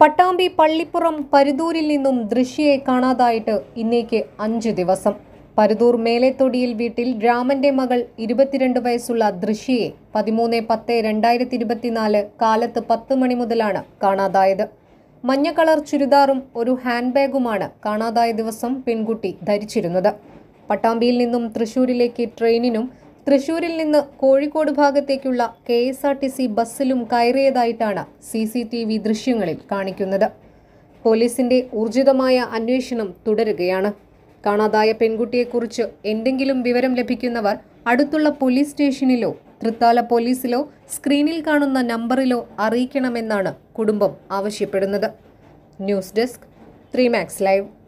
പട്ടാമ്പി പള്ളിപ്പുറം പരുതൂരിൽ നിന്നും ദൃശ്യയെ കാണാതായിട്ട് ഇന്നേക്ക് അഞ്ച് ദിവസം പരുതൂർ മേലെത്തൊടിയിൽ വീട്ടിൽ രാമന്റെ മകൾ ഇരുപത്തിരണ്ട് വയസ്സുള്ള ദൃശ്യയെ പതിമൂന്ന് പത്ത് രണ്ടായിരത്തി ഇരുപത്തിനാല് കാലത്ത് പത്ത് മണി മുതലാണ് കാണാതായത് മഞ്ഞ കളർ ചുരിദാറും ഒരു ഹാൻഡ് ബാഗുമാണ് കാണാതായ ദിവസം പെൺകുട്ടി ധരിച്ചിരുന്നത് പട്ടാമ്പിയിൽ നിന്നും തൃശൂരിലേക്ക് ട്രെയിനിനും തൃശൂരിൽ നിന്ന് കോഴിക്കോട് ഭാഗത്തേക്കുള്ള K S R T C ബസ്സിലും കയറിയതായിട്ടാണ് സി സി ടി വി ദൃശ്യങ്ങളിൽ കാണിക്കുന്നത് പോലീസിന്റെ ഊർജിതമായ അന്വേഷണം തുടരുകയാണ് കാണാതായ പെൺകുട്ടിയെക്കുറിച്ച് എന്തെങ്കിലും വിവരം ലഭിക്കുന്നവർ അടുത്തുള്ള പോലീസ് സ്റ്റേഷനിലോ തൃത്താല പോലീസിലോ സ്ക്രീനിൽ കാണുന്ന നമ്പറിലോ അറിയിക്കണമെന്നാണ് കുടുംബം ആവശ്യപ്പെടുന്നത് news desk three max live